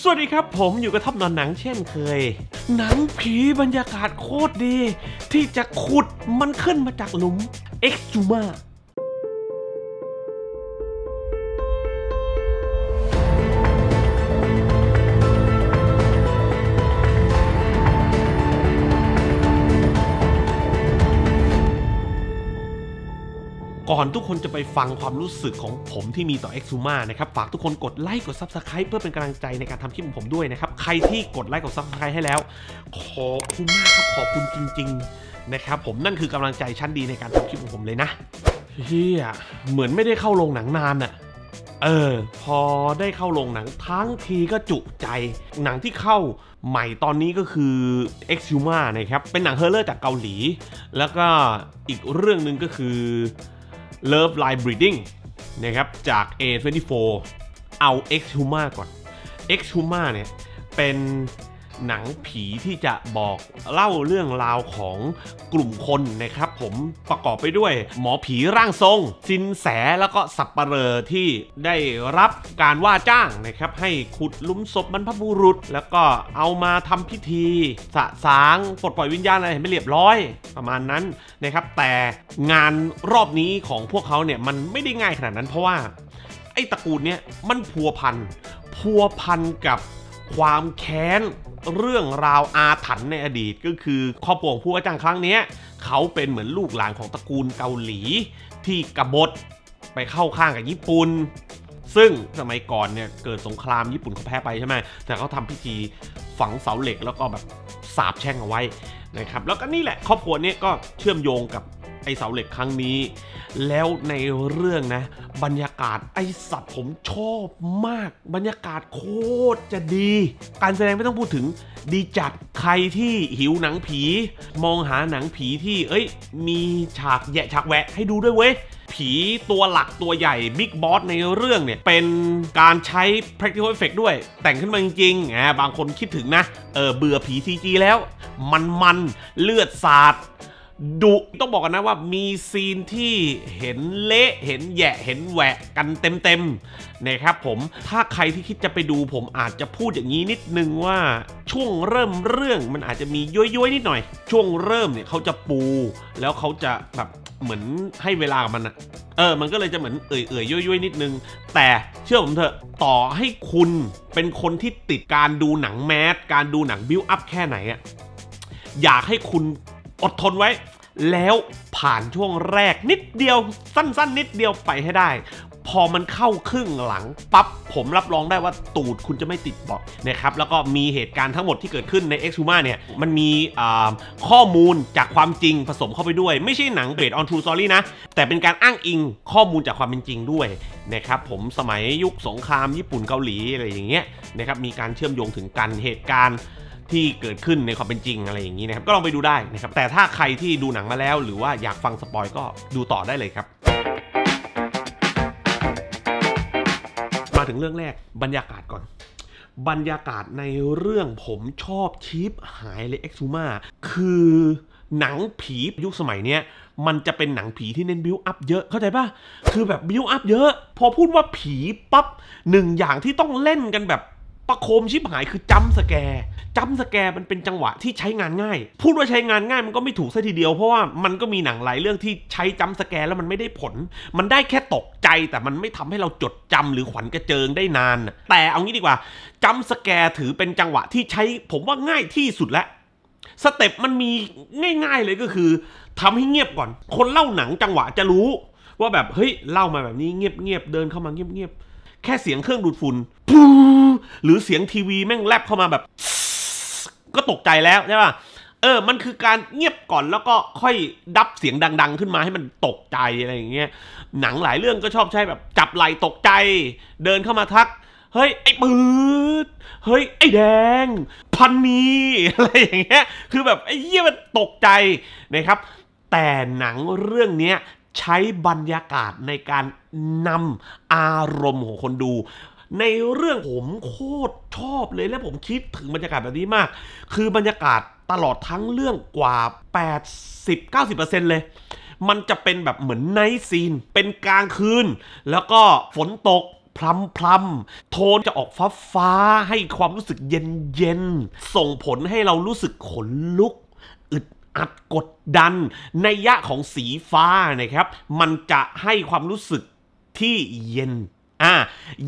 สวัสดีครับ ผมอยู่กับท็อปนอนหนังเช่นเคย หนังผีบรรยากาศโคตรดี ที่จะขุดมันขึ้นมาจากหลุมเอ็กซ์จูมาก่อนทุกคนจะไปฟังความรู้สึกของผมที่มีต่อ Exuma นะครับ ฝากทุกคนกดไลค์ กด Subscribe เพื่อเป็นกำลังใจในการทำคลิปของผมด้วยนะครับ ใครที่กดไลค์กด Subscribe ให้แล้ว ขอบคุณมากครับ ขอบคุณจริงๆนะครับ ผมนั่นคือกำลังใจชั้นดีในการทำคลิปของผมเลยนะเฮียเหมือนไม่ได้เข้าโรงหนังนานอะเออ พอได้เข้าโรงหนังทั้งทีก็จุใจ หนังที่เข้าใหม่ตอนนี้ก็คือ Exuma นะครับ เป็นหนังเฮอร์เรอร์จากเกาหลี แล้วก็อีกเรื่องหนึ่งก็คือ Love Line Breeding นะครับจาก A24 เอา X Huma ก่อน X Huma เนี่ย เป็นหนังผีที่จะบอกเล่าเรื่องราวของกลุ่มคนนะครับ ผมประกอบไปด้วย หมอผีร่างทรง สินแสแล้วก็สับปะเลอที่ได้รับการว่าจ้างนะครับ ให้ขุดลุมศพบรรพบุรุษ แล้วก็เอามาทำพิธี สะสาง ปลดปล่อยวิญญาณอะไรไม่เรียบร้อยประมาณนั้นนะครับ แต่งานรอบนี้ของพวกเขาเนี่ยมันไม่ได้ง่ายขนาดนั้น เพราะว่า ไอ้ตระกูลเนี่ยมันพัวพันพัวพันกับความแค้นเรื่องราวอาถรรพ์ในอดีตก็คือ ครอบครัวผู้ว่าจ้างครั้งนี้ เขาเป็นเหมือนลูกหลานของตระกูลเกาหลี ที่กบฏไปเข้าข้างกับญี่ปุ่น ซึ่งสมัยก่อนเนี่ยเกิดสงครามญี่ปุ่นเขาแพ้ไปใช่ไหมแต่เขาทาพิธีฝังเสาเหล็กแล้วก็แบบ สาบแช่งเอาไว้นะครับแล้วก็นี่แหละ ครอบครัวนี้ก็เชื่อมโยงกับไอเสาเหล็กครั้งนี้ แล้วในเรื่องนะบรรยากาศไอสัตว์ผมชอบมากบรรยากาศโคตรจะดี การแสดงไม่ต้องพูดถึงดีจัดใครที่หิวหนังผีมองหาหนังผีที่เอ้ย มีฉากแยะฉากแวะ ให้ดูด้วยเว้ย ผีตัวหลักตัวใหญ่บิ๊กบอสในเรื่องเนี่ยเป็นการใช้ practical effect ด้วย แต่งขึ้นมาจริงๆ บางคนคิดถึงนะเออเบื่อผี CG แล้ว มันมันเลือดสาดดุต้องบอกกันนะว่ามีซีนที่เห็นเละเห็นแย่เห็นแหวกกันเต็มๆนะครับ ผมถ้าใครที่คิดจะไปดูผมอาจจะพูดอย่างนี้นิดนึงว่าช่วงเริ่มเรื่องมันอาจจะมีย้อยๆ นิดหน่อย ช่วงเริ่มเนี่ยเขาจะปู แล้วเขาจะแบบเหมือนให้เวลากับมันอะเออมันก็เลยจะเหมือนเอื่อยๆย้อยๆ นิดนึง แต่เชื่อผมเถอะต่อให้คุณเป็นคนที่ติดการดูหนังแมสการดูหนังบิวอัพแค่ไหนอะอยากให้คุณอดทนไว้ แล้วผ่านช่วงแรกนิดเดียวสั้นๆ นิดเดียวไปให้ได้ พอมันเข้าครึ่งหลังปั๊บผมรับรองได้ว่าตูดคุณจะไม่ติดเบาะนะครับแล้วก็มีเหตุการณ์ทั้งหมดที่เกิดขึ้นใน e x h u m a เนี่ยมันมีข้อมูลจากความจริงผสมเข้าไปด้วย ไม่ใช่หนังเบสออนทรูซอรี่นะ แต่เป็นการอ้างอิงข้อมูลจากความเป็นจริงด้วยนะครับผมสมัยยุคสงครามญี่ปุ่นเกาหลีอะไรอย่างเงี้ยนะครับมีการเชื่อมโยงถึงกันเหตุการณ์ที่เกิดขึ้นในความเป็นจริงอะไรอย่างนี้นะครับ ก็ลองไปดูได้นะครับ แต่ถ้าใครที่ดูหนังมาแล้ว หรือว่าอยากฟังสปอยก็ดูต่อได้เลยครับ มาถึงเรื่องแรกบรรยากาศก่อน บรรยากาศในเรื่องผมชอบชีพหายเลยเอ็กซูมาคือหนังผียุคสมัยเนี้ย มันจะเป็นหนังผีที่เน้นบิวอัพเยอะเข้าใจป่ะ คือแบบบิวอัพเยอะ พอพูดว่าผีปับ๊บหนึ่งอย่างที่ต้องเล่นกันแบบประโคมชิบหายคือจำสแกร์จำสแกร์มันเป็นจังหวะที่ใช้งานง่าย พูดว่าใช้งานง่ายมันก็ไม่ถูกซะทีเดียวเพราะว่ามันก็มีหนังหลายเรื่องที่ใช้จำสแกร์แล้วมันไม่ได้ผล มันได้แค่ตกใจแต่มันไม่ทำให้เราจดจำหรือขวัญกระเจิงได้นาน แต่เอางี้ดีกว่าจำสแกร์ถือเป็นจังหวะที่ใช้ ผมว่าง่ายที่สุดแล้วสเต็ปมันมีง่ายๆเลยก็คือทำให้เงียบก่อน คนเล่าหนังจังหวะจะรู้ ว่าแบบเฮ้ยเล่ามาแบบนี้เงียบๆเดินเข้ามาเงียบๆแค่เสียงเครื่องดูดฝุ่นหรือเสียงทีวีแม่งแลบเข้ามาแบบ ก็ตกใจแล้วใช่ป่ะเออ มันคือการเงียบก่อนแล้วก็ค่อยดับเสียงดัง ๆ ขึ้นมาให้มันตกใจอะไรอย่างเงี้ย หนังหลายเรื่องก็ชอบใช้แบบ จับไหลตกใจ เดินเข้ามาทัก เฮ้ยไอ้ปืดเฮ้ยไอ้แดง พันนีอะไรอย่างเงี้ย คือแบบไอ้เหี้ยมันตกใจนะครับ แต่หนังเรื่องนี้ใช้บรรยากาศในการนำอารมณ์ของคนดู ในเรื่องผมโคตรชอบเลยและผมคิดถึงบรรยากาศแบบนี้มาก คือบรรยากาศตลอดทั้งเรื่องกว่า 80-90%เลย มันจะเป็นแบบเหมือนไนท์ซีนเป็นกลางคืน แล้วก็ฝนตกพลัมพลัมโทนจะออกฟ้าฟ้าให้ความรู้สึกเย็นเย็นส่งผลให้เรารู้สึกขนลุกอึดอัดกดดันในยะของสีฟ้านะครับ มันจะให้ความรู้สึกที่เย็น อ่า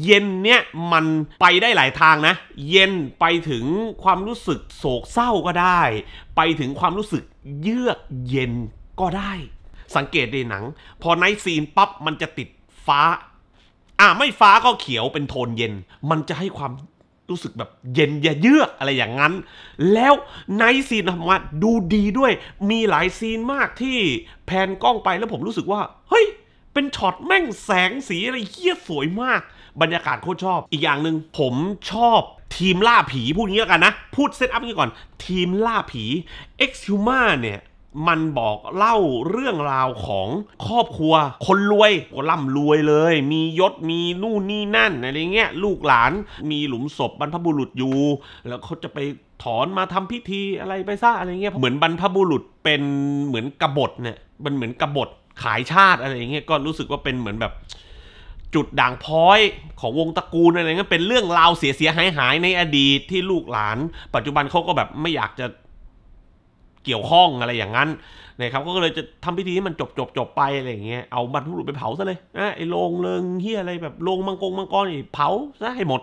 เย็นเนี่ยมันไปได้หลายทางนะ เย็นไปถึงความรู้สึกโศกเศร้าก็ได้ ไปถึงความรู้สึกเยือกเย็นก็ได้ สังเกตในหนัง พอไนท์ซีนปั๊บมันจะติดฟ้า อ่าไม่ฟ้าก็เขียวเป็นโทนเย็น มันจะให้ความรู้สึกแบบเย็นยาเยือกอะไรอย่างนั้น แล้วในซีนธรรมะดูดีด้วย มีหลายซีนมากที่แพนกล้องไปแล้วผมรู้สึกว่า เฮ้ย เป็นช็อตแม่งแสงสีอะไรเยี่ยสวยมาก บรรยากาศโคตรชอบ อีกอย่างหนึ่งผมชอบทีมล่าผี พูดงี้แล้วกันนะ พูดเซตอัพงี้ก่อนทีมล่าผีเอ์ฮิวมาเนี่ยมันบอกเล่าเรื่องราวของครอบครัวคนรวยก็ร่ำรวยเลย มียศมีนู่นนี่นั่นอะไรเงี้ยลูกหลานมีหลุมศพบรรพบุรุษอยู่ แล้วเขาจะไปถอนมาทำพิธีอะไรไปซะอะไรเงี้ยเหมือนบรรพบุรุษเป็นเหมือนกบฏเนี่ย มันเหมือนกบฏขายชาติอะไรเงี้ยก็รู้สึกว่าเป็นเหมือนแบบ จุดด่างพ้อยของวงตระกูลอะไรเงี้ยเป็นเรื่องราวเสียเสียหายหายในอดีตที่ลูกหลาน ปัจจุบันเขาก็แบบไม่อยากจะเกี่ยวข้องอะไรอย่างนั้นนะครับก็เลยจะทำพิธีให้มันจบจบจบไปอะไรอย่างเงี้ยเอาบรรพุรุษไปเผาซะเลยนะไอ้โรงเริงเฮียอะไรแบบโรงมังกรมังกรีเผาซะให้หมด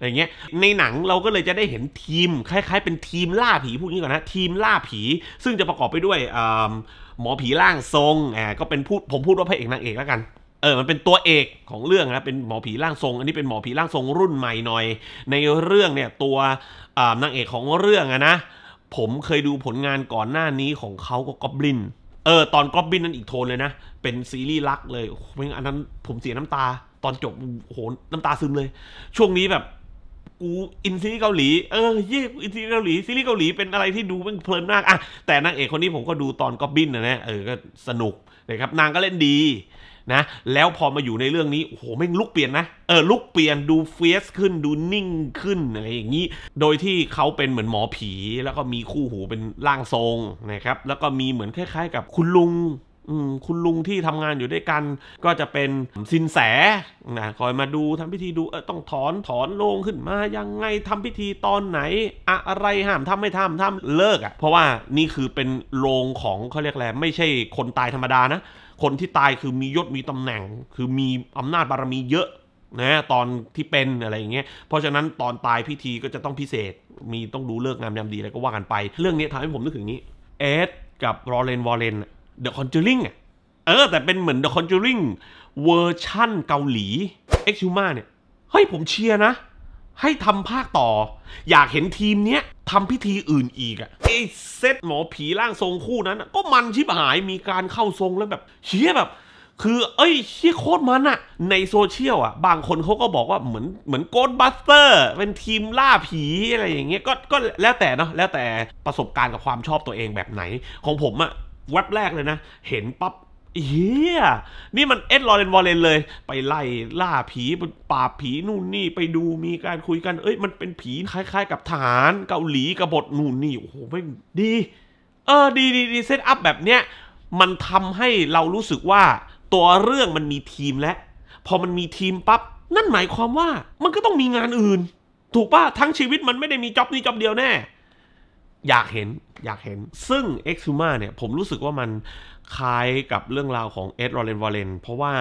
อย่างเงี้ยในหนังเราก็เลยจะได้เห็นทีมคล้าย ๆ เป็นทีมล่าผีพูดงี้ก่อนนะทีมล่าผี ซึ่งจะประกอบไปด้วยหมอผีร่างทรงอ่าก็เป็นพูดผมพูดว่าพระเอกนางเอกแล้วกันเออมันเป็นตัวเอกของเรื่องนะเป็นหมอผีร่างทรง อันนี้เป็นหมอผีร่างทรงรุ่นใหม่หน่อย ในเรื่องเนี่ยตัวนางเอกของเรื่องอะนะผมเคยดูผลงานก่อนหน้านี้ของเขากับกอบลิน เออ ตอนกอบลินนั่นอีกโทนเลยนะ เป็นซีรีส์รักเลยโอ้นอันนั้นผมเสียน้ำตา ตอนจบ โอ้โห น้ำตาซึมเลย ช่วงนี้แบบกูอินซีเกาหลีเออเยี่อินซีเกาหลีซีรีส์เกาหลี เป็นอะไรที่ดูมันเพลินมากอะแต่นางเอกคนนี้ผมก็ดูตอนก็บินนะนะเออก็สนุกนะครับนางก็เล่นดีนะ แล้วพอมาอยู่ในเรื่องนี้โอ้โหแม่งลุกเปลี่ยนนะเออลุกเปลี่ยนดูเฟียสขึ้นดูนิ่งขึ้นอะไรอย่างนี้ โดยที่เขาเป็นเหมือนหมอผีแล้วก็มีคู่หูเป็นร่างทรงนะครับแล้วก็มีเหมือนคล้ายๆ กับคุณลุงอคุณลุงที่ทำงานอยู่ด้วยกัน ก็จะเป็นสินแสนะคอยมาดูทำพิธีดูเออต้องถอนถอนโลงขึ้นมายังไงทำพิธีตอนไหนอะไรห้ามทำไม่ทำทำเลิกอะ่ะเพราะว่านี่คือเป็นโลงของเขาเรียกแลไไม่ใช่คนตายธรรมดานะคนที่ตายคือมียศมีตำแหน่ง คือมีอำนาจบารมีเยอะนะตอนที่เป็นอะไรอย่างเงี้ยเพราะฉะนั้นตอนตายพิธีก็จะต้องพิเศษมีต้องดูเลิกงามยามดีอะไรก็ว่ากันไป เรื่องนี้ทำให้ผมนึกถึงนี้เอสกับรอเลนวอลเลนเดอะคอนจูริง่เออแต่เป็นเหมือนเดอะคอนจูริงเวอร์ชั่นเกาหลีเอซ์ชูมาเนี่ย เฮ้ย ผมเชียร์นะ ให้ทำภาคต่อ อยากเห็นทีมเนี้ยทำพิธีอื่นอีกอะไอ้เซตหมอผีร่างทรงคู่นั้น ก็มันชิบหายมีการเข้าทรงแล้วแบบเชียร์แบบ คือเอ้ยเชียร์โคตรมันอะในโซเชียลอะบางคนเขาก็บอกว่าเหมือนเหมือนโกดบัสเตอร์เป็นทีมล่าผีอะไรอย่างเงี้ยก็ก็แล้วแต่เนาะแล้วแต่ประสบการณ์กับความชอบตัวเองแบบไหนของผมอะเว็บแรกเลยนะ เห็นปั๊บเฮียนี่มันเอ็ดลอเรนวอลเลนเลย ไปไล่ล่าผี ปราบผีนู่นนี่ไปดูมีการคุยกันเอ้ย มันเป็นผีคล้ายๆกับฐานเกาหลีกบฏนู่นนี่ โอ้โหไม่ดีเออดีดีดีเซตอัพแบบเนี้ยมันทำให้เรารู้สึกว่า ตัวเรื่องมันมีทีมแล้วพอมันมีทีมปั๊บนั่นหมายความว่ามันก็ต้องมีงานอื่น ถูกป่ะทั้งชีวิตมันไม่ได้มีจ็อบนี้จ็อบเดียวแน่อยากเห็นอยากเห็นซึ่ง e x u m a เนี่ยผมรู้สึกว่ามันคล้ายกับเรื่องราวของเอ็ดโรเลนวอลเลนเพราะว่า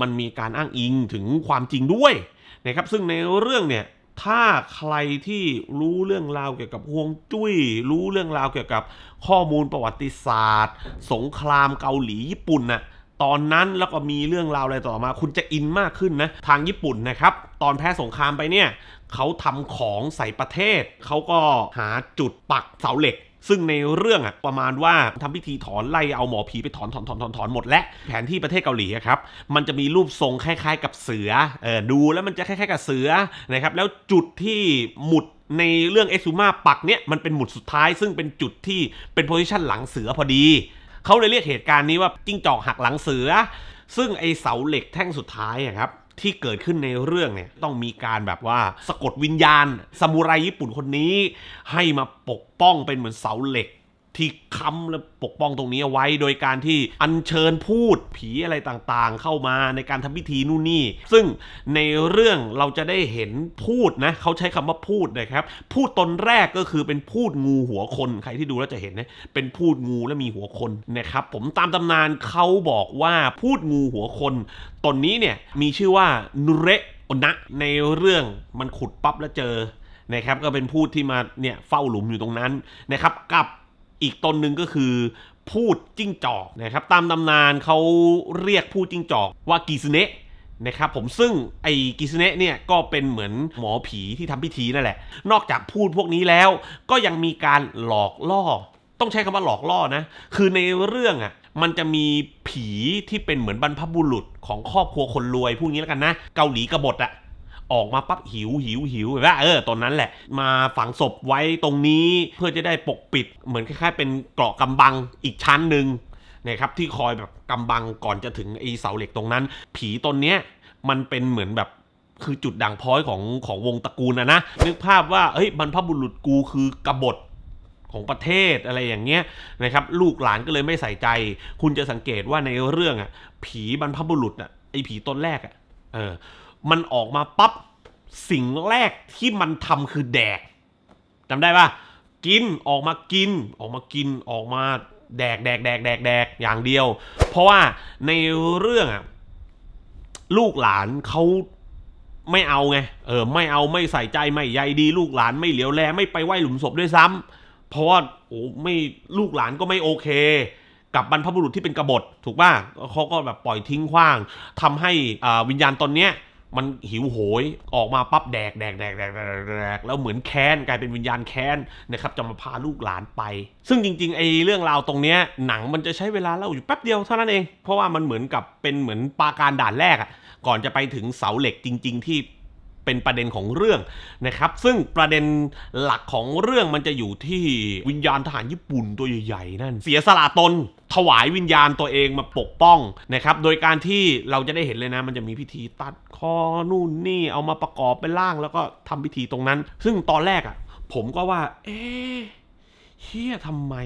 มันมีการอ้างอิงถึงความจริงด้วยนะครับซึ่งในเรื่องเนี่ยถ้าใครที่รู้เรื่องราวเกี่ยวกับฮวงจุ้ย รู้เรื่องราวเกี่ยวกับข้อมูลประวัติศาสตร์ สงครามเกาหลีญี่ปุ่นน่ะตอนนั้นแล้วก็มีเรื่องราวอะไรต่อมา คุณจะอินมากขึ้นนะ ทางญี่ปุ่นนะครับตอนแพ้สงครามไปเนี่ยเขาทำของใส่ประเทศเขาก็หาจุดปักเสาเหล็ก ซึ่งในเรื่องอะประมาณว่าทำพิธีถอนไล่เอาหมอผีไปถอนถอนถอนถอนถอนหมดและแผนที่ประเทศเกาหลีครับมันจะมีรูปทรงคล้ายๆ กับเสือเออดูแล้วมันจะคล้ายๆกับเสือนะครับแล้วจุดที่หมุดในเรื่องเอซูมาปักเนี่ยมันเป็นหมุดสุดท้ายซึ่งเป็นจุดที่เป็นโพซิชันหลังเสือพอดีเขาเลยเรียกเหตุการณ์นี้ว่าจิ้งจอกหักหลังเสือ ซึ่งไอเสาเหล็กแท่งสุดท้ายครับที่เกิดขึ้นในเรื่องเนี่ย ต้องมีการแบบว่าสะกดวิญญาณสมุไรญี่ปุ่นคนนี้ ให้มาปกป้องเป็นเหมือนเสาเหล็กที่ค้ำและปกป้องตรงนี้เอาไว้ โดยการที่อัญเชิญพูดผีอะไรต่างๆ เข้ามาในการทำพิธีนู่นนี่ ซึ่งในเรื่องเราจะได้เห็นพูดนะเขาใช้คำว่าพูดนะครับ พูดตนแรกก็คือเป็นพูดงูหัวคนใครที่ดูแล้วจะเห็นนะเป็นพูดงูและมีหัวคนนะครับ ผมตามตำนานเขาบอกว่าพูดงูหัวคนตนนี้เนี่ยมีชื่อว่านุเรอนะในเรื่องมันขุดปั๊บแล้วเจอนะครับ ก็เป็นพูดที่มาเนี่ยเฝ้าหลุมอยู่ตรงนั้นนะครับกับอีกตนหนึ่งก็คือพูดจิ้งจอกนะครับตามตำนานเขาเรียกพูดจิ้งจอกว่ากีซเนะนะครับผมซึ่งไอ้กิสเนะเนี่ยก็เป็นเหมือนหมอผีที่ทำพิธีนั่นแหละ นอกจากพูดพวกนี้แล้วก็ยังมีการหลอกล่อ ต้องใช้คำว่าหลอกล่อนะคือในเรื่องอ่ะมันจะมีผีที่เป็นเหมือนบรรพบุรุษของครอบครัวคนรวย พวกนี้แล้วกันนะเกาหลีกบฏอะออกมาปั๊บหิวหิวหิวแบบวเออตอนนั้นแหละ มาฝังศพไว้ตรงนี้เพื่อจะได้ปกปิด เหมือน คล้าย ๆ เป็นเกราะกำบังอีกชั้นหนึ่งนะครับ ที่คอยแบบกำบังก่อนจะถึงไอเสาเหล็กตรงนั้น ผีตนเนี้ยมันเป็นเหมือนแบบคือจุดด่างพ้อยของของวงตระกูลนะนะนึกภาพว่าเฮ้ยบรรพบุรุษกูคือกบฏของประเทศอะไรอย่างเงี้ยนะครับ ลูกหลานก็เลยไม่ใส่ใจ คุณจะสังเกตว่าในเรื่องอ่ะผีบรรพบุรุษอ่ะไอผีตนแรกอ่ะเออมันออกมาปับ๊บสิ่งแรกที่มันทำคือแดกจำได้ปะกินออกมากินออกมากินออกมาแดกแดกแดกแดกแดกอย่างเดียว เพราะว่าในเรื่องอะลูกหลานเขาไม่เอาไงเออไม่เอาไม่ใส่ใจไม่ใยดีลูกหลานไม่เหลียวแลไม่ไปไหว้หลุมศพด้วยซ้ำ เพราะว่าโอ้ไม่ลูกหลานก็ไม่โอเค กับบรรพบุรุษที่เป็นกบฏถูกป่ะเขาก็แบบปล่อยทิ้งขว้าง ทำให้วิญญาณตนเนี้ยมันหิวโหยออกมาปั๊บแดกแดกแดกแดกแดกแดก แล้วเหมือนแค้นกลายเป็นวิญญาณแค้นนะครับจะมาพาลูกหลานไป ซึ่งจริงๆไอ้เรื่องราวตรงเนี้ยหนังมันจะใช้เวลาเล่าอยู่แป๊บเดียวเท่านั้นเอง เพราะว่ามันเหมือนกับเป็นเหมือนปาการด่านแรกอะก่อนจะไปถึงเสาเหล็กจริง ๆ ที่เป็นประเด็นของเรื่องนะครับ ซึ่งประเด็นหลักของเรื่องมันจะอยู่ที่วิญญาณทหารญี่ปุ่นตัวใหญ่ๆนั่นเสียสละตน ถวายวิญญาณตัวเองมาปกป้องนะครับ โดยการที่เราจะได้เห็นเลยนะ มันจะมีพิธีตัดคอนู่นนี่เอามาประกอบเป็นร่าง แล้วก็ทำพิธีตรงนั้น ซึ่งตอนแรกอะ่ะ ผมก็ว่า เอ๊เฮียทำไม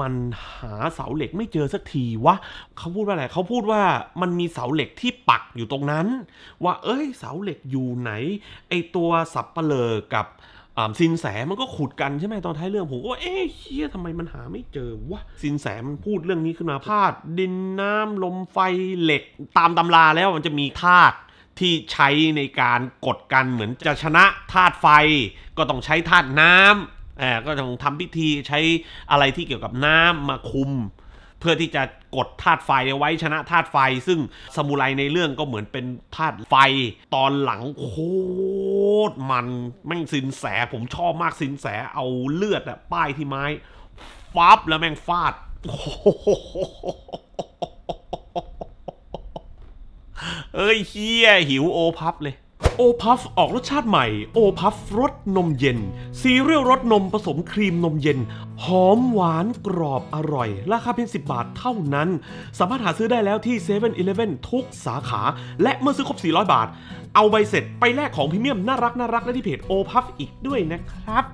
มันหาเสาเหล็กไม่เจอสักทีวะเขาพูดว่าอะไรเขาพูดว่ามันมีเสาเหล็กที่ปักอยู่ตรงนั้น ว่าเอ้ยเสาเหล็กอยู่ไหน ไอตัวสับเปลอกับสินแสมันก็ขุดกันใช่ไหมตอนท้ายเรื่องผมก็ว่าเอ๊ะเฮียทำไมมันหาไม่เจอวะสินแสมันพูดเรื่องนี้ขึ้นมาธาตุดินน้ำลมไฟเหล็กตามตำราแล้วมันจะมีธาตุที่ใช้ในการกดกันเหมือนจะชนะธาตุไฟก็ต้องใช้ธาตุน้ำแอ่ก็ต้องทำพิธีใช้อะไรที่เกี่ยวกับน้ำมาคุม เพื่อที่จะกดธาตุไฟเอาไว้ชนะธาตุไฟ ซึ่งสมุไรในเรื่องก็เหมือนเป็นธาตุไฟ ตอนหลังโคตรมันแม่งสินแสผมชอบมากสินแสเอาเลือดอะป้ายที่ไม้ ฟับแล้วแม่งฟาดเอ้ยเฮียหิวโอพับเลยโอพัฟออกรสชาติใหม่ โอพัฟรสนมเย็น ซีเรียลรสนมผสมครีมนมเย็น หอมหวานกรอบอร่อย ราคาเพียง 10 บาทเท่านั้น สามารถหาซื้อได้แล้วที่7 e เ e ่ e อทุกสาขาและเมื่อซื้อครบ 400 บาท เอาใบเสร็จไปแลกของพรีเมียมน่ารักน่ารักได้ที่เพจโอพัฟอีกด้วยนะครับ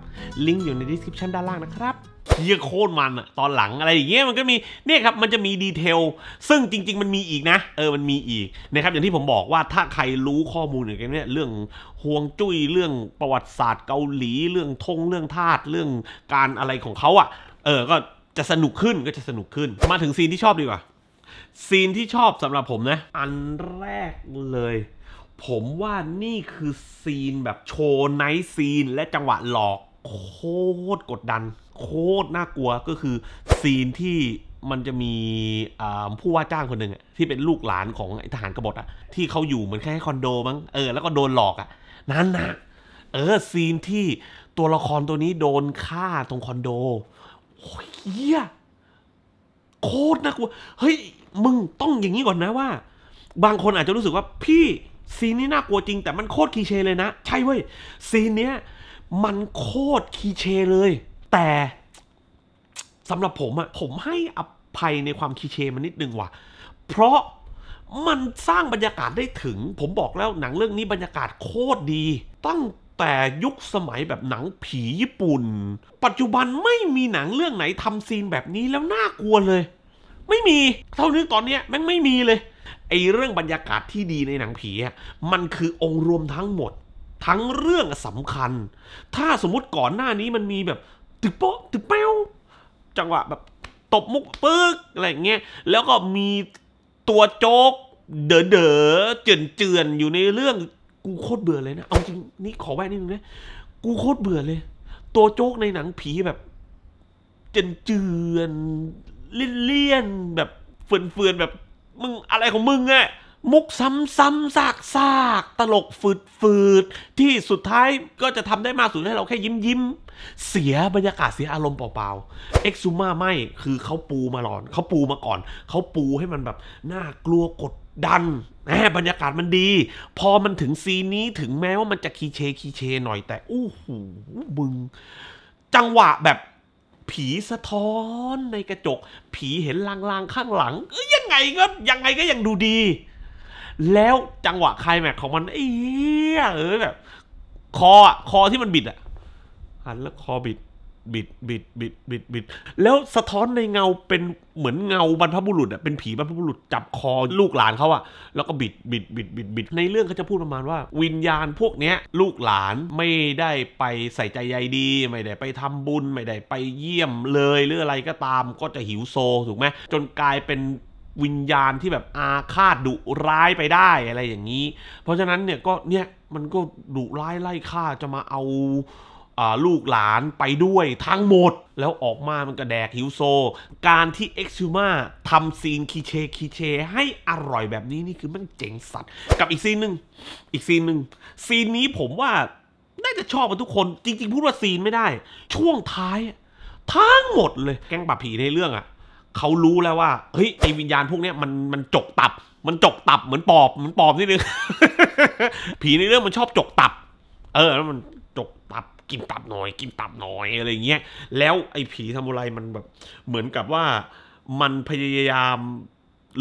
ลิงก์อยู่ในดีสคริปชันด้านล่างนะครับเยี่ยโคตรมันอะตอนหลังอะไรอย่างเงี้ยมันก็มีเนี่ยครับ มันจะมีดีเทลซึ่งจริง ๆ มันมีอีกนะ เออ มันมีอีกนะครับอย่างที่ผมบอกว่าถ้าใครรู้ข้อมูลอย่างเงี้ยเรื่องห่วงจุ้ยเรื่องประวัติศาสตร์ เกาหลีเรื่องทงเรื่องธาตุเรื่องการอะไรของเขาอะเออก็จะสนุกขึ้นก็จะสนุกขึ้น มาถึงซีนที่ชอบดีกว่าซีนที่ชอบสำหรับผมนะ อันแรกเลย ผมว่านี่คือซีนแบบโชว์ไนท์ซีนและจังหวะหลอกโคตรกดดันโคตรน่ากลัวก็คือซีนที่มันจะมีผู้ว่าจ้างคนหนึ่งที่เป็นลูกหลานของทหารกบฏอะที่เขาอยู่เหมือนแค่คอนโดมั้งเออแล้วก็โดนหลอกอ่ะนั่นนะเออซีนที่ตัวละครตัวนี้โดนฆ่าตรงคอนโดโอ้ยเฮียโคตรนะกูเฮ้ยมึงต้องอย่างนี้ก่อนนะว่า บางคนอาจจะรู้สึกว่า พี่ซีนนี้น่ากลัวจริงแต่มันโคตรคีเชเลยนะใช่เว้ยซีนเนี้ยมันโคตรคีเชเลยแต่ สำหรับผมอะผมให้อภัยในความคีเชมันนิดนึงว่ะ เพราะมันสร้างบรรยากาศได้ถึง ผมบอกแล้วหนังเรื่องนี้บรรยากาศโคตรดี ตั้งแต่ยุคสมัยแบบหนังผีญี่ปุ่น ปัจจุบันไม่มีหนังเรื่องไหนทำซีนแบบนี้แล้วน่ากลัวเลย ไม่มี เท่านี้ตอนนี้แม่งไม่มีเลยไอเรื่องบรรยากาศที่ดีในหนังผีมันคือองค์รวมทั้งหมด ทั้งเรื่องสำคัญ ถ้าสมมติก่อนหน้านี้มันมีแบบตึกโป๊ะตึกเป้วจังหวะแบบตบมุกปึ๊กอะไรเงี้ย แล้วก็มีตัวโจ๊ก เด๋อเด๋อเจือนเจือนอยู่ในเรื่องกูโคตรเบื่อเลยนะ เอาจริงนี่ขอแวะนิดนึงนะกูโคตรเบื่อเลย ตัวโจ๊กในหนังผีแบบเจือนเจือน เลี่ยนแบบเฟื่อนเฟือนแบบ มึงอะไรของมึงอะมุกซ้ำๆซากซาก ตลกฝืดฝืดที่สุดท้ายก็จะทำได้มากสุดให้เราแค่ยิ้มยิ้ม เสียบรรยากาศเสียอารมณ์เปล่าๆเอ็กซูมาไม่ คือเขาปูมาหลอน เขาปูมาก่อน เขาปูให้มันแบบ น่ากลัวกดดันนะบรรยากาศมันดี พอมันถึงซีนี้ถึงแม้ว่ามันจะคีเชคีเชหน่อย แต่ อู้หูมึง จังหวะแบบผีสะท้อนในกระจก ผีเห็นลางๆข้างหลังยังไงก็ยังไงก็ยังดูดีแล้วจังหวะคลายแม็กของมันเอ้ยเออแบบคออะคอที่มันบิดอะหันแล้วคอบิดบิดบิดบิดบิดบิด แล้วสะท้อนในเงาเป็นเหมือนเงาบรรพบุรุษอะเป็นผีบรรพบุรุษจับคอลูกหลานเขาอะแล้วก็บิดบิดบิดบิดบิด ในเรื่องเขาจะพูดประมาณว่า วิญญาณพวกเนี้ยลูกหลานไม่ได้ไปใส่ใจใยดีไม่ได้ไปทำบุญ ไม่ได้ไปเยี่ยมเลย หรืออะไรก็ตามก็จะหิวโซถูกไหมจนกลายเป็นวิญญาณที่แบบอาฆาตดุร้ายไปได้อะไรอย่างนี้ เพราะฉะนั้นเนี่ยก็เนี่ยมันก็ดุร้ายไล่ฆ่าจะมาเอาลูกหลานไปด้วยทั้งหมดแล้วออกมามันก็แดกหิวโซ การที่เอ็กซูมาทำซีนคีเชคีเช ให้อร่อยแบบนี้ นี่คือมันเจ๋งสัตว์ กับอีกซีนหนึ่ง อีกซีนหนึ่ง ซีนนี้ผมว่า น่าจะชอบกันทุกคนจริงๆพูดว่าซีนไม่ได้ ช่วงท้าย ทั้งหมดเลยแกงป่าผีในเรื่องอะเขารู้แล้วว่า เฮ้ยไอวิญญาณพวกเนี้ยมันมันจกตับ มันจกตับเหมือนปอบเหมือนปอบนิดนึงผีในเรื่องมันชอบจกตับ เออ แล้วมันจกตับ กินตับหน่อย กินตับหน่อยอะไรเงี้ยแล้วไอ้ผีทำอะไรมันแบบ เหมือนกับว่า มันพยายาม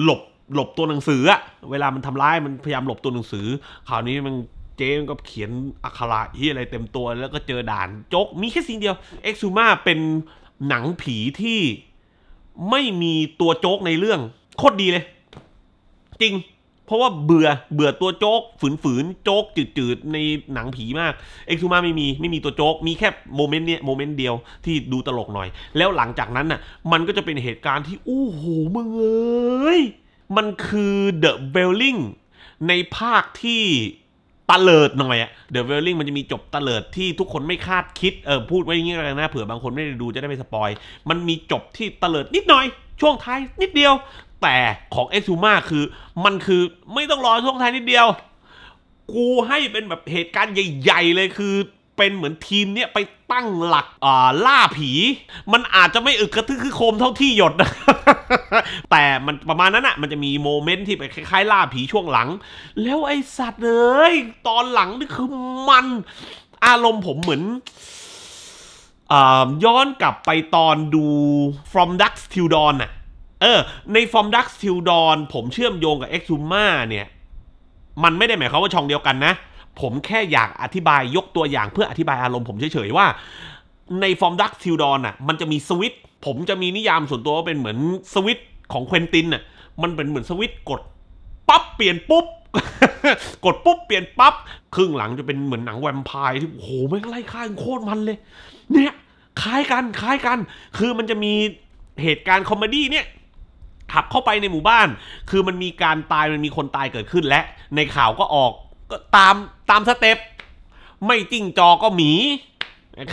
หลบหลบตัวหนังสืออะเวลามันทำร้ายมันพยายามหลบตัวหนังสือคราวนี้มันเจ๊มันก็เขียนอักขระที่อะไรเต็มตัวแล้วก็เจอด่านโจกมีแค่สิ่งเดียวเอ็กซูมาเป็นหนังผีที่ไม่มีตัวโจ๊กในเรื่องโคตรดีเลย จริง เพราะว่าเบื่อเบื่อตัวโจ๊ก ฝืนๆโจ๊กจืดๆในหนังผีมากเอ็กซูมาไม่มีไม่มีตัวโจ๊ก มีแค่โมเมนต์เนี้ยโมเมนต์เดียวที่ดูตลกหน่อย แล้วหลังจากนั้นน่ะ มันก็จะเป็นเหตุการณ์ที่ โอ้โหมึงเอ้ยมันคือเดอะเบลลิงในภาคที่ตะเลิดหน่อยอะเดอะเวลลิงมันจะมีจบตะเลิดที่ทุกคนไม่คาดคิดเออพูดไว้อย่างนี้กันนะเผื่อบางคนไม่ได้ดูจะได้ไม่สปอยมันมีจบที่ตะเลิดนิดหน่อย ช่วงท้ายนิดเดียวแต่ของเอ็กซูมาคือมันคือไม่ต้องรอช่วงท้ายนิดเดียวกูให้เป็นแบบเหตุการณ์ใหญ่ๆ เลยคือเป็นเหมือนทีมเนี้ยไปตั้งหลักอ่าล่าผี มันอาจจะไม่อึกกระทึกคือโคมเท่าที่หยดนะ แต่มันประมาณนั้นอะมันจะมีโมเมนต์ที่ไปคล้าย ๆ ล่าผีช่วงหลัง แล้วไอสัตว์เอ้ย ตอนหลังนี่คือมัน อารมณ์ผมเหมือนย้อนกลับไปตอนดู From Dusk Till Dawn น่ะ เออ ใน From Dusk Till Dawn ผมเชื่อมโยงกับ Exuma เนี่ย มันไม่ได้หมายความว่าช่องเดียวกันนะผมแค่อยากอธิบายยกตัวอย่างเพื่ออธิบายอารมณ์ ผมเฉยๆ ว่า ในฟอร์มดักซิลดอนอ่ะมันจะมีสวิตผมจะมีนิยามส่วนตัวว่าเป็นเหมือนสวิตของเควินตินอ่ะมันเป็นเหมือนสวิตกดปั๊บ เปลี่ยนปุ๊บ กดปุ๊บ เปลี่ยนปั๊บ ครึ่งหลังจะเป็นเหมือนหนังแวมไพร์ที่โอ้โหไม่ไล่ฆ่าโคตรมันเลย เนี่ยคล้ายกันคล้ายกัน คือมันจะมีเหตุการณ์คอมเมดี้เนี่ยขับเข้าไปในหมู่บ้าน คือมันมีการตายมันมีคนตายเกิดขึ้นและในข่าวก็ออกก็ตามตามสเต็ปไม่จิ้งจอกก็หมี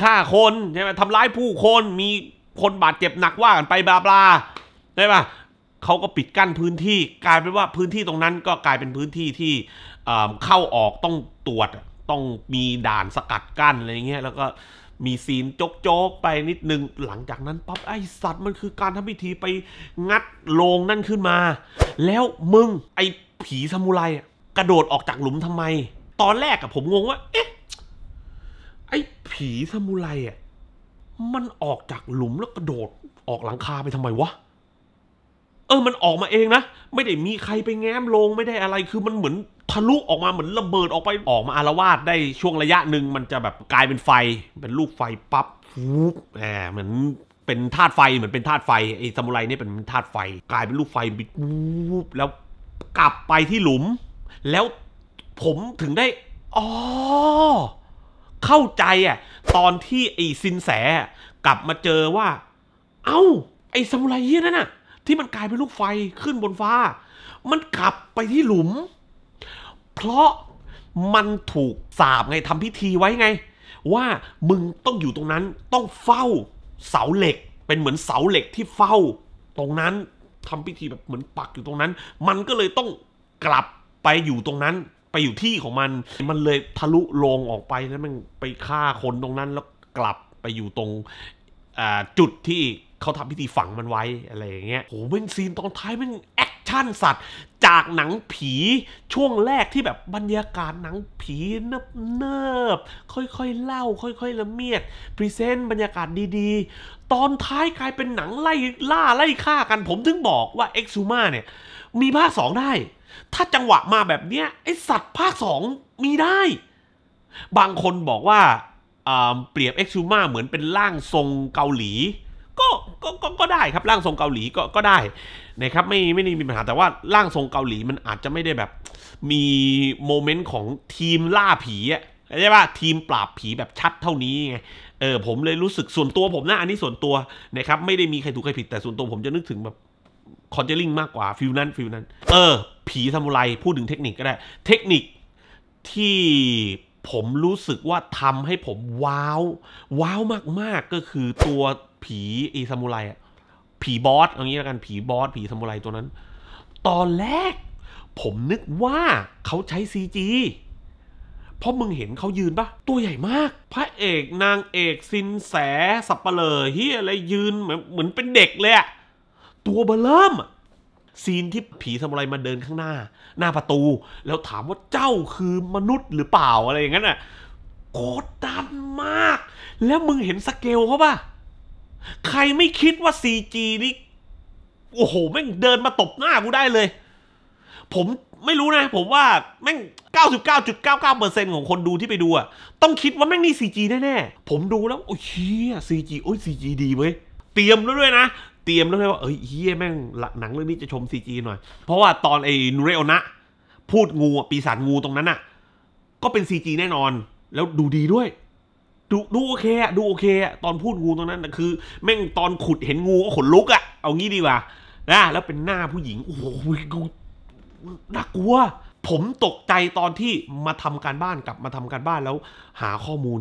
ฆ่าคนใช่ไหมทำร้ายผู้คนมีคนบาดเจ็บหนักว่ากันไปบลาบลาใช่ปะเขาก็ปิดกั้นพื้นที่ กลายเป็นว่าพื้นที่ตรงนั้นก็กลายเป็นพื้นที่ที่เข้าออกต้องตรวจต้องมีด่านสกัดกั้นอะไรเงี้ยแล้วก็มีซีนโจกๆไปนิดนึงหลังจากนั้นปั๊บไอ้สัตว์มันคือการทำพิธีไปงัดโลงนั่นขึ้นมา แล้วมึงไอ้ผีซามูไรอ่ะกระโดดออกจากหลุมทำไม ตอนแรกอะผมงงว่า เอ๊ะ ไอ้ผีซามูไรอะมันออกจากหลุมแล้วกระโดดออกหลังคาไปทำไมวะ เออ มันออกมาเองนะ ไม่ได้มีใครไปแง้มลง ไม่ได้อะไร คือมันเหมือนทะลุออกมาเหมือนระเบิดออกไป ออกมาอารวาสได้ช่วงระยะหนึ่งมันจะแบบกลายเป็นไฟ เป็นลูกไฟปับ๊บฟูบแหมเหมือนเป็นธาตุไฟ เหมือนเป็นธาตุไฟ ไอ้ซามูไรเนี่ยเป็นธาตุไฟ กลายเป็นลูกไฟบิดวบแล้วกลับไปที่หลุมแล้วผมถึงได้อ๋อเข้าใจอ่ะตอนที่ไอ้ซินแสกลับมาเจอว่า เอา้าไอ้สมุไรเฮียนั่นน่ะที่มันกลายเป็นลูกไฟขึ้นบนฟ้า มันกลับไปที่หลุม เพราะมันถูกสาบไงทำพิธีไว้ไง ว่ามึงต้องอยู่ตรงนั้นต้องเฝ้าเสาเหล็ก เป็นเหมือนเสาเหล็กที่เฝ้า ตรงนั้นทำพิธีแบบเหมือนปักอยู่ตรงนั้น มันก็เลยต้องกลับไปอยู่ตรงนั้นไปอยู่ที่ของมัน มันเลยทะลุลงออกไปแล้วมันไปฆ่าคนตรงนั้นแล้วกลับไปอยู่ตรงจุดที่เขาทำพิธีฝังมันไว้อะไรอย่างเงี้ยโหเป็นซีนตอนท้ายเป็นแอคชั่นสัตว์จากหนังผีช่วงแรกที่แบบบรรยากาศหนังผีเนิบเนิบค่อยๆเล่า ค่อยๆละเมียดพรีเซนต์บรรยากาศดีๆ ตอนท้ายกลายเป็นหนังไล่ล่าไล่ฆ่ากัน ผมถึงบอกว่าเอ็กซูมาเนี่ยมีภาคสองได้ถ้าจังหวะมาแบบเนี้ยไอสัตว์ภาคสองมีได้ บางคนบอกว่า เปรียบเอ็กซูมาเหมือนเป็นร่างทรงเกาหลีก็ก็ก็ก็ได้ครับร่างทรงเกาหลีก็ก็ได้นะครับไม่ไม่มีปัญหาแต่ว่าร่างทรงเกาหลีมันอาจจะไม่ได้แบบ มีโมเมนต์ของทีมล่าผีอ่ะใช่ป่ะทีมปราบผีแบบชัดเท่านี้ไงเออผมเลยรู้สึกส่วนตัวผมนะอันนี้ส่วนตัวนะครับไม่ได้มีใครถูกใครผิดแต่ส่วนตัวผมจะนึกถึงแบบคอนเจลริงมากกว่าฟิลนั้นฟิลนั้น เออผีซามูไรพูดถึงเทคนิคก็ได้ เทคนิคที่ผมรู้สึกว่าทำให้ผมว้าว ว้าวมากๆ ก็คือตัวผีไอซามูไรอะผีบอสอย่างนี้แล้วกันผีบอสผีซามูไรตัวนั้น ตอนแรกผมนึกว่าเขาใช้ซีจีเพราะมึงเห็นเขายืนปะตัวใหญ่มาก พระเอกนางเอกสินแส สับเปลอเฮียอะไรยืนเหมือนเหมือนเป็นเด็กเลยอะตัวเบลเริ่มอะซีนที่ผีสมุไรมาเดินข้างหน้า หน้าประตู แล้วถามว่าเจ้าคือมนุษย์หรือเปล่าอะไรอย่างนั้นอ่ะโคตรดันมาก แล้วมึงเห็นสเกลเขาป่ะ ใครไม่คิดว่า CG นี่ โอ้โห แม่งเดินมาตบหน้ากูได้เลย ผมไม่รู้นะ ผมว่าแม่ง 99.99%ของคนดูที่ไปดูอะต้องคิดว่าแม่งนี่ CG แน่ ๆ ผมดูแล้ว โอ้ยเฮีย CG โอ้ย CG ดีเว้ยเตรียมแล้วด้วยนะเตรียมแล้วเลยว่าเอ้ยเฮ้ย แม่ง หนังเรื่องนี้จะชมซีจีหน่อย เพราะว่า ตอนไอ้นูเรโอนะ พูดงูปีศาจงูตรงนั้นอ่ะ ก็เป็นซีจีแน่นอน แล้วดูดีด้วย ดูดูโอเคอะดูโอเคอะตอนพูดงูตรงนั้นคือ แม่งตอนขุดเห็นงูก็ขนลุกอะเอางี้ดีกว่านะแล้วเป็นหน้าผู้หญิง โอ้โหกูน่ากลัว ผมตกใจตอนที่มาทำการบ้านกลับมาทำการบ้านแล้ว หาข้อมูล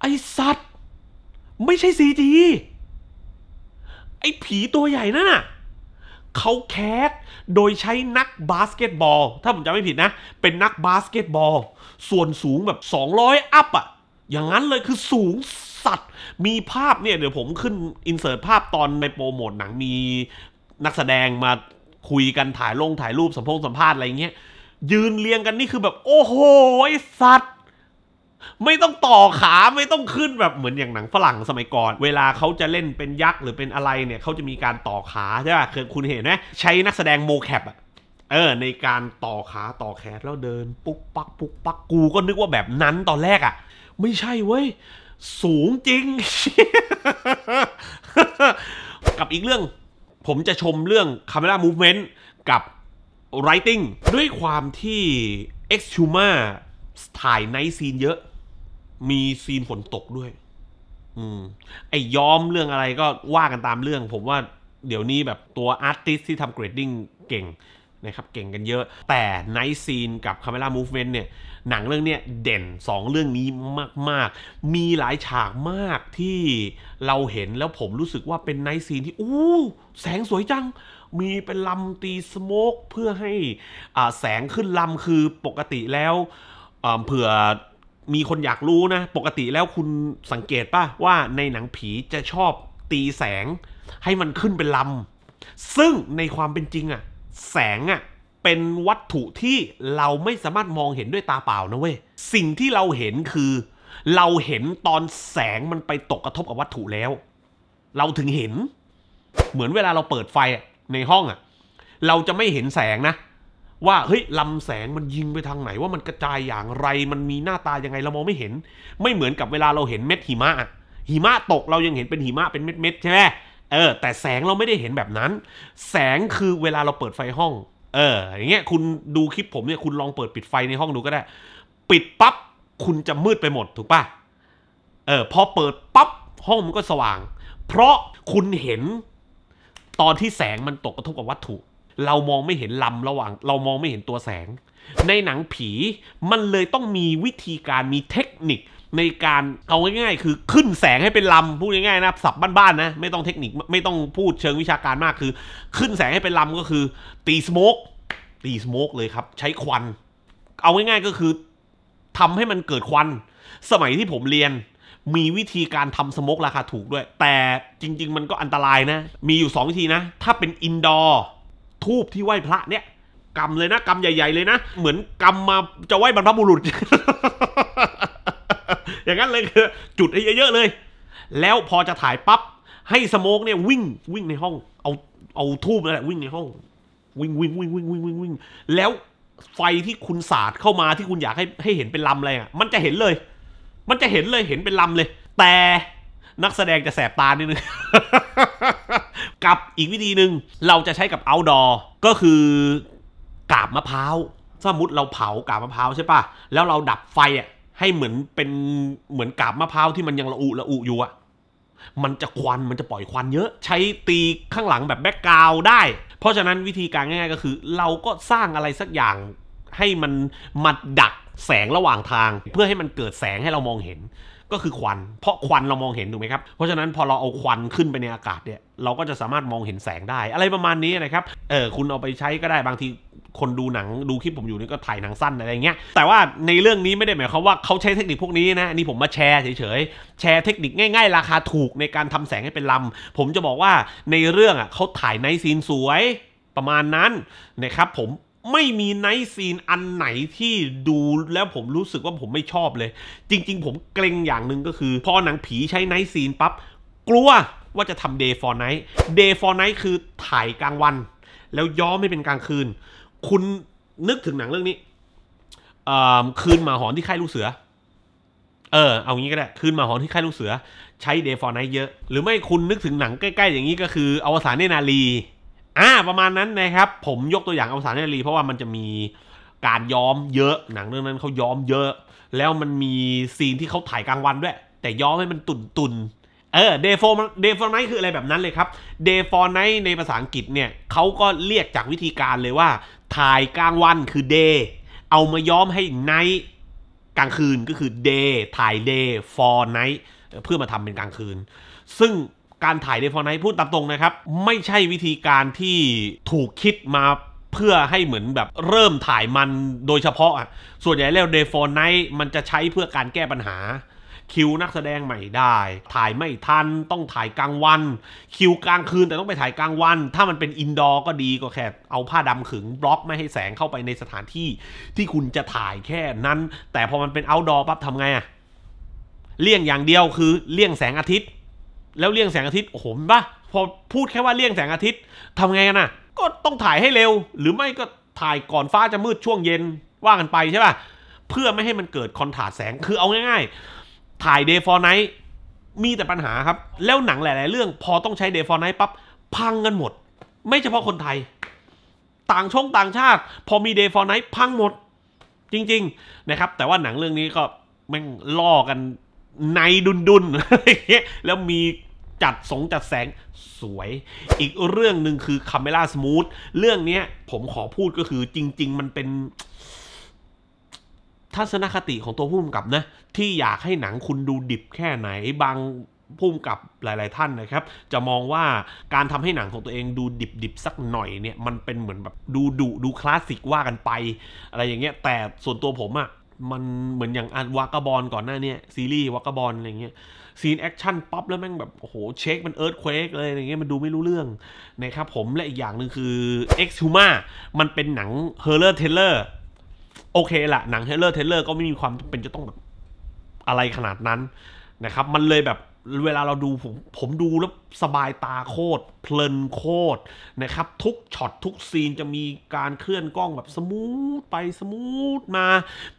ไอ้สัตว์ไม่ใช่ซีจีไอ้ผีตัวใหญ่นั่นน่ะเขาแคสโดยใช้นักบาสเกตบอลถ้าผมจำไม่ผิดนะ เป็นนักบาสเกตบอลส่วนสูงแบบ 200 อัพอะอย่างนั้นเลยคือสูงสัตว์ มีภาพเนี่ย เดี๋ยวผมขึ้นอินเสิร์ตภาพตอนในโปรโมทหนัง มีนักแสดงมาคุยกันถ่ายลงถ่ายรูปสัมพงสัมภาษณ์อะไรเงี้ยยืนเรียงกันนี่คือแบบ โอ้โหไอสัตวไม่ต้องต่อขา ไม่ต้องขึ้นแบบเหมือนอย่างหนังฝรั่งสมัยก่อน เวลาเขาจะเล่นเป็นยักษ์ หรือเป็นอะไรเนี่ยเขาจะมีการต่อขา ใช่ป่ะเคยคุณเห็นไหมใช้นักแสดงโมแคปอะเออในการต่อขา ต่อแขนแล้วเดินปุ๊กปักปุ๊กปักกูก็นึกว่าแบบนั้นตอนแรกอะไม่ใช่เว้ย สูงจริง กับอีกเรื่องผมจะชมเรื่อง Camera Movement กับ Writing ด้วยความที่อซ์ชูมาถ่ายในซีนเยอะมีซีนฝนตกด้วย อืม ไอ้ย้อมเรื่องอะไรก็ว่ากันตามเรื่อง ผมว่าเดี๋ยวนี้แบบตัวอาร์ติสที่ทำเกรดดิ้งเก่งนะครับเก่งกันเยอะ แต่ไนท์ซีนกับคาเมล่ามูฟเมนต์เนี่ย หนังเรื่องเนี้ยเด่น 2 เรื่องนี้มาก ๆ มีหลายฉากมากที่เราเห็นแล้วผมรู้สึกว่าเป็นไนท์ซีนที่ อู้แสงสวยจัง มีเป็นลำตีสโมกเพื่อให้แสงขึ้นลำคือปกติแล้วเผื่อมีคนอยากรู้นะ ปกติแล้วคุณสังเกตป่ะ ว่าในหนังผีจะชอบตีแสงให้มันขึ้นเป็นลำซึ่งในความเป็นจริงอะแสงอะเป็นวัตถุที่เราไม่สามารถมองเห็นด้วยตาเปล่านะเว้ยสิ่งที่เราเห็นคือเราเห็นตอนแสงมันไปตกกระทบกับวัตถุแล้ว เราถึงเห็น เหมือนเวลาเราเปิดไฟในห้องอะเราจะไม่เห็นแสงนะว่าเฮ้ยลำแสงมันยิงไปทางไหนว่ามันกระจายอย่างไรมันมีหน้าตายังไงเรามองไม่เห็น ไม่เหมือนกับเวลาเราเห็นเม็ดหิมะ หิมะตกเรายังเห็นเป็นหิมะเป็นเม็ดๆใช่ไหมเออ แต่แสงเราไม่ได้เห็นแบบนั้น แสงคือเวลาเราเปิดไฟห้อง เอออย่างเงี้ยคุณดูคลิปผมเนี่ยคุณลองเปิดปิดไฟในห้องดูก็ได้ ปิดปั๊บคุณจะมืดไปหมดถูกปะเออพอเปิดปั๊บห้องมันก็สว่าง เพราะคุณเห็น ตอนที่แสงมันตกกระทบกับวัตถุเรามองไม่เห็นลำระหว่าง เรามองไม่เห็นตัวแสง ในหนังผีมันเลยต้องมีวิธีการมีเทคนิคในการเอาง่าย ๆ คือขึ้นแสงให้เป็นลำพูดง่ายๆนะ สับบ้านๆนะ ไม่ต้องเทคนิคไม่ต้องพูดเชิงวิชาการมากคือ ขึ้นแสงให้เป็นลำก็คือตีสโมกตีสโมกเลยครับ ใช้ควัน เอาง่ายๆก็คือทำให้มันเกิดควัน สมัยที่ผมเรียนมีวิธีการทำสโมกราคาถูกด้วย แต่จริงๆ มันก็อันตรายนะ มีอยู่2วิธีนะ ถ้าเป็นอินดอร์ทูบที่ไหว้พระเนี่ยกำเลยนะกำใหญ่ ๆ เลยนะเหมือนกำมาจะไหว้บรรพบุรุษ อย่างนั้นเลยคือจุดให้เยอะๆเลย แล้วพอจะถ่ายปั๊บให้สโมกเนี่ยวิ่งวิ่งในห้องเอาเอาทูบนั่นแหละวิ่งในห้อง วิ่งวิ่งวิ่งวิ่งวิ่งวิ่งวิ่งแล้วไฟที่คุณสาดเข้ามาที่คุณอยากให้ให้เห็นเป็นลำอะไรอ่ะมันจะเห็นเลย มันจะเห็นเลยเห็นเป็นลำเลย แต่นักแสดงจะแสบตานิดนึงกับอีกวิธีหนึ่งเราจะใช้กับ outdoor ก็คือกาบมะพร้าวสมมติเราเผากาบมะพร้าวใช่ปะแล้วเราดับไฟอ่ะให้เหมือนเป็นเหมือนกาบมะพร้าวที่มันยังระอุระอุอยู่อ่ะมันจะควันมันจะปล่อยควันเยอะ ใช้ตีข้างหลังแบบแบ็กกราวได้ เพราะฉะนั้นวิธีการง่ายๆก็คือ เราก็สร้างอะไรสักอย่างให้มันมาดักแสงระหว่างทาง เพื่อให้มันเกิดแสงให้เรามองเห็นก็คือควัน เพราะ ควันเรามองเห็นถูกไหมครับ เพราะฉะนั้นพอเราเอาควันขึ้นไปในอากาศเนี่ย เราก็จะสามารถมองเห็นแสงได้ อะไรประมาณนี้นะครับ เออคุณเอาไปใช้ก็ได้ บางทีคนดูหนังดูคลิปผมอยู่นี่ก็ถ่ายหนังสั้นอะไรเงี้ย แต่ว่าในเรื่องนี้ไม่ได้หมายความว่าเขาใช้เทคนิคพวกนี้นะนี่ผมมาแชร์เฉยๆ แชร์เทคนิคง่ายๆ ราคาถูกในการทำแสงให้เป็นลำผมจะบอกว่าในเรื่องอ่ะเขาถ่ายในซีนสวยประมาณนั้นนะครับผมไม่มีไนท์ซีนอันไหนที่ดูแล้วผมรู้สึกว่าผมไม่ชอบเลย จริงๆ ผมเกรงอย่างหนึ่งก็คือ พอหนังผีใช้ไนท์ซีนปั๊บกลัว ว่าจะทำเดย์ฟอร์ไนท์เดย์ฟอร์ไนท์คือถ่ายกลางวัน แล้วย้อมไม่เป็นกลางคืน คุณนึกถึงหนังเรื่องนี้คืนมาหอนที่ค่ายลูกเสือ เออเอางี้ก็ได้ คืนมาหอนที่ค่ายลูกเสือ ใช้เดย์ฟอร์ไนท์เยอะ หรือไม่คุณนึกถึงหนังใกล้ๆอย่างนี้ก็คืออวสานเนนาลีอ่าประมาณนั้นนะครับ ผมยกตัวอย่างเอาสานนรีเพราะว่ามันจะมีการย้อมเยอะ หนังเรื่องนั้นเขาย้อมเยอะ แล้วมันมีซีนที่เขาถ่ายกลางวันด้วย แต่ย้อมให้มันตุนตุนเออเดฟอร์เดฟอร์ไนท์คืออะไรแบบนั้นเลยครับเดฟอร์ไนท์ในภาษาอังกฤษเนี่ยเขาก็เรียกจากวิธีการเลยว่าถ่ายกลางวันคือเดเอามาย้อมให้ไนท์กลางคืนก็คือเดถ่ายเดฟอร์ไนท์เพื่อมาทำเป็นกลางคืน ซึ่งการถ่ายในฟอร์ไนพูดตามตรงนะครับ ไม่ใช่วิธีการที่ถูกคิดมาเพื่อให้เหมือนแบบเริ่มถ่ายมันโดยเฉพาะอ่ะส่วนใหญ่แล้วเดฟอนไนมันจะใช้เพื่อการแก้ปัญหาคิวนักแสดงใหม่ได้ ถ่ายไม่ทัน ต้องถ่ายกลางวัน คิวกลางคืนแต่ต้องไปถ่ายกลางวัน ถ้ามันเป็นอินดอร์ก็ดีก็แค่ เอาผ้าดำขึงบล็อกไม่ให้แสงเข้าไปในสถานที่ที่คุณจะถ่ายแค่นั้น แต่พอมันเป็นเอาท์ดอร์ปั๊บทำไงอะเลี่ยงอย่างเดียวคือเลี่ยงแสงอาทิตย์แล้วเลี่ยงแสงอาทิตย์ โอ้โหั้ะพอพูดแค่ว่าเลี่ยงแสงอาทิตย์ทำไงกันนะก็ต้องถ่ายให้เร็วหรือไม่ก็ถ่ายก่อนฟ้าจะมืดช่วงเย็นว่ากันไปใช่ป่ะ เพื่อไม่ให้มันเกิดคอนทราสแสงคือเอาง่ายๆ ถ่ายเดย์ฟอร์ไนท์มีแต่ปัญหาครับ แล้วหนังหลาย ๆเรื่อง พอต้องใช้เดย์ฟอร์ไนท์ปั๊บพังกันหมด ไม่เฉพาะคนไทย ต่างช่องต่างชาติพอมีเดย์ฟอร์ไนท์พังหมดจริงๆ นะครับ แต่ว่าหนังเรื่องนี้ก็แม่งล่อกันในดุนดุนแล้วมีจัดสงจัดแสงสวย อีกเรื่องหนึ่งคือคาเมล่าสมูทเรื่องนี้ผมขอพูดก็คือจริงๆ มันเป็น ทัศนคติของตัวผู้กำกับนะ ที่อยากให้หนังคุณดูดิบแค่ไหนบางผู้กำกับหลายๆท่านนะครับ จะมองว่าการทำให้หนังของตัวเองดูดิบดิบสักหน่อยเนี่ยมันเป็นเหมือนแบบดูดุดูคลาสสิกว่ากันไป อะไรอย่างเงี้ย แต่ส่วนตัวผมอะมันเหมือนอย่างอันวากาบอลก่อนหน้านี้ซีรีส์วากาบอลอะไรเงี้ย ซีนแอคชั่นป๊อปแล้วแม่งแบบ โอ้โห เช็คมันเอิร์ธเควกเลยอะไรเงี้ยมันดูไม่รู้เรื่องนะครับผมและอีกอย่างหนึ่งคือ Ex Huma มันเป็นหนังเฮอร์เรอร์เทเลอร์โอเคละหนังเฮอร์เรอร์เทเลอร์ก็ไม่มีความเป็นจะต้องแบบ อะไรขนาดนั้นนะครับ มันเลยแบบเวลาเราดูผมผมดูแล้ว สบายตาโคตร เพลินโคตร นะครับ ทุกช็อตทุกซีนจะมีการเคลื่อนกล้องแบบสมูทไปสมูทมา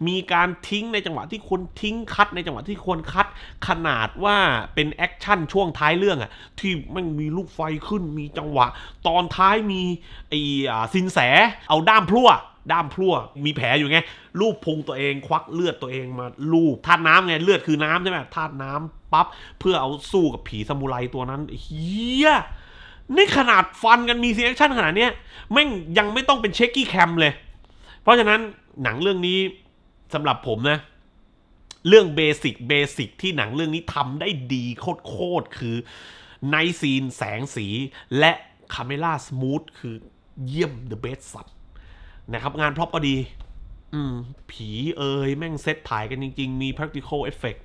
มีการทิ้งในจังหวะที่ควรทิ้งคัดในจังหวะที่ควรคัดขนาดว่าเป็นแอคชั่นช่วงท้ายเรื่องอะที่มันมีลูกไฟขึ้นมีจังหวะ ตอนท้ายมีไอ้สินแสเอาด้ามพลั่วด้ามพลั่วมีแผลอยู่ไงลูบพุงตัวเองควักเลือดตัวเองมาลูบธาตุน้ำไง เลือดคือน้ำใช่ไหมธาตุน้ำปั๊บเพื่อเอาสู้กับผีสมุไรตัวนั้นเฮียนี่ขนาดฟันกันมีซีแอคชั่นขนาดเนี้ยแม่งยังไม่ต้องเป็นเช็คกี้แคมเลย เพราะฉะนั้นหนังเรื่องนี้สำหรับผมนะเรื่องเบสิกเบสิกที่หนังเรื่องนี้ทำได้ดีโคตรโคือในซีนแสงสี และคาเมล่าสมูทคือเยี่ยมเดอะเบสสัตวนะครับงานพร็อพก็ดีอืมผีเอ้ยแม่งเซตถ่ายกันจริงๆมี practical effect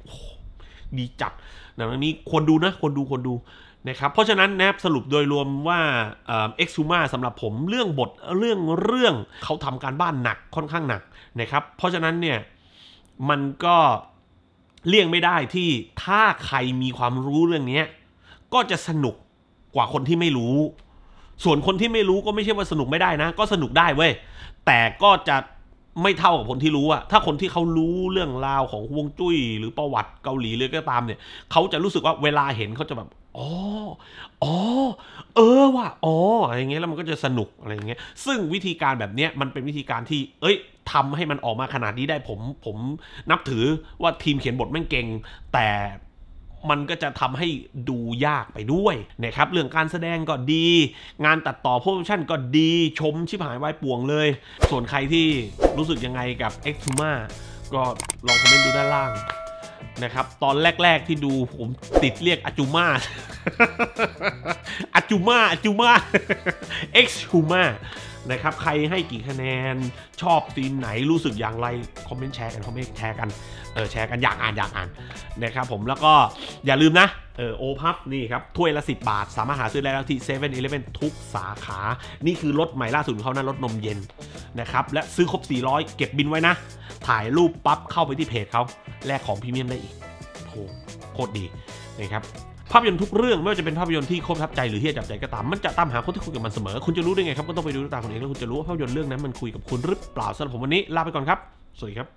ดีจัดหนังนี้ควรดูนะควรดูควรดูนะครับ เพราะฉะนั้นนะสรุปโดยรวมว่าเอ็กซซูมาสำหรับผมเรื่องบทเรื่องเรื่องเขาทำการบ้านหนักค่อนข้างหนักนะครับเพราะฉะนั้นเนี่ยมันก็เลี่ยงไม่ได้ที่ถ้าใครมีความรู้เรื่องนี้ ก็จะสนุกกว่าคนที่ไม่รู้ส่วนคนที่ไม่รู้ก็ไม่ใช่ว่าสนุกไม่ได้นะ ก็สนุกได้เว้ยแต่ก็จะไม่เท่ากับคนที่รู้อะถ้าคนที่เขารู้เรื่องราวของฮวงจุ้ย หรือประวัติเกาหลีหรือก็ตามเนี่ยเขาจะรู้สึกว่าเวลาเห็นเขาจะแบบอ๋ออ๋อเออว่ะอ๋ออะไรเงี้ยแล้วมันก็จะสนุกอะไรเงี้ยซึ่งวิธีการแบบเนี้ยมันเป็นวิธีการที่ เอ้ยทำให้มันออกมาขนาดนี้ได้ผมผมนับถือว่าทีมเขียนบทแม่งเก่ง แต่มันก็จะทำให้ดูยากไปด้วยนะครับเรื่องการแสดงก็ดี งานตัดต่อโปรดักชั่นก็ดี ชมชิบหายวายป่วงเลย ส่วนใครที่รู้สึกยังไงกับ e x t u m a ก็ลองคอมเมนต์ดูด้านล่างนะครับตอนแรกๆที่ดูผมติดเรียกอจูมาอจูมาอจูมาเอ็กซ์ฮูมานะครับใครให้กี่คะแนนชอบซีนไหนรู้สึกอย่างไร คอมเมนต์แชร์กันคอมเมนต์แชร์กันเออแชร์กันอยากอ่านอยากอ่านนะครับผมแล้วก็ อย่าลืมนะเออโอพับนี่ครับ ถ้วยละ10บาท สามารถหาซื้อได้แล้วที่เซเว่นอทุกสาขา นี่คือรถใหม่ล่าสุดเขานะรถนมเย็น นะครับ และซื้อครบ 400 เก็บบินไว้นะ ถ่ายรูปปั๊บเข้าไปที่เพจเขาแลกของพรีเมียมได้อีกโหโคตรดีนะครับภาพยนตร์ทุกเรื่องไม่ว่าจะเป็นภาพยนตร์ที่โคตรทับใจหรือเฮียจับใจก็ตาม มันจะตามหาคนที่คุยกับมันเสมอ คุณจะรู้ได้ไงครับก็ต้องไปดูวตาคุณเองแล้วคุณจะรู้ว่าภาพยนตร์เรื่องนั้นมันคุยกับคุณหรือเปล่าสำหรับผมวันนี้ลาไปก่อนครับ สวัสดีครับ